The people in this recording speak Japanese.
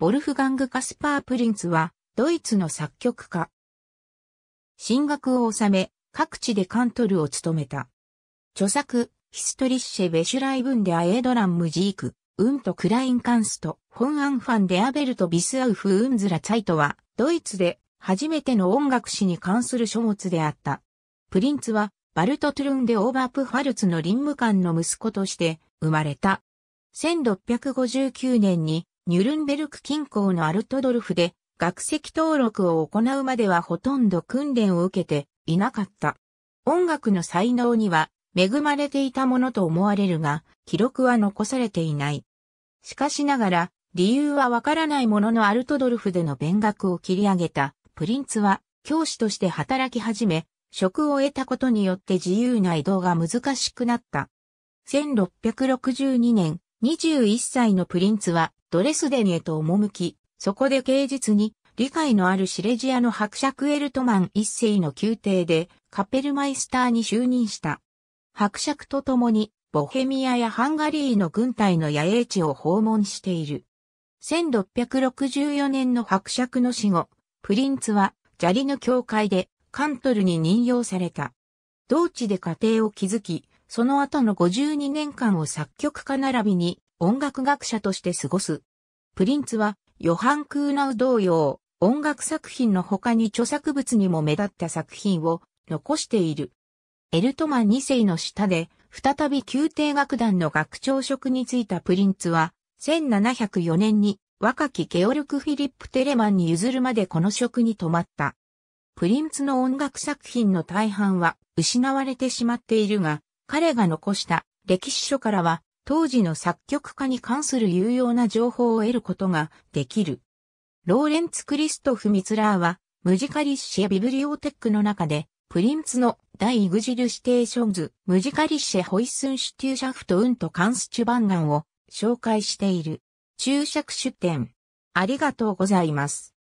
ボルフガング・カスパー・プリンツは、ドイツの作曲家。進学を収め、各地でカントルを務めた。著作、ヒストリッシェ・ベシュライブンデ・アエドラン・ムジーク、ウント・クライン・カンスト、ホン・アンファン・デ・アベルト・ビスアウフ・ウンズラ・ツァイトは、ドイツで初めての音楽史に関する書物であった。プリンツは、バルト・トゥルンデ・オーバープ・ファルツの林務官の息子として生まれた。1659年にニュルンベルク近郊のアルトドルフで学籍登録を行うまではほとんど訓練を受けていなかった。音楽の才能には恵まれていたものと思われるが、記録は残されていない。しかしながら、理由はわからないもののアルトドルフでの勉学を切り上げた、プリンツは教師として働き始め、職を得たことによって自由な移動が難しくなった。1662年、21歳のプリンツはドレスデンへと赴き、そこで芸術に、理解のあるシレジアの伯爵エルトマン一世の宮廷で、カペルマイスターに就任した。伯爵と共に、ボヘミアやハンガリーの軍隊の野営地を訪問している。1664年の伯爵の死後、プリンツは砂利の教会でカントルに任用された。同地で家庭を築き、その後の52年間を作曲家並びに音楽学者として過ごす。プリンツは、ヨハン・クーナウ同様、音楽作品の他に著作物にも目立った作品を残している。エルトマン2世の下で、再び宮廷楽団の学長職に就いたプリンツは、1704年に若きゲオルク・フィリップ・テレマンに譲るまでこの職に泊まった。プリンツの音楽作品の大半は失われてしまっているが、彼が残した歴史書からは当時の作曲家に関する有用な情報を得ることができる。ローレンツ・クリストフ・ミツラーは、ムジカリッシェ・ビブリオテックの中で、プリンツの第イグジルシテーションズ、ムジカリッシェ・ホイスンシュテューシャフト・ウント・カンスチュバンガンを紹介している。注釈出典。ありがとうございます。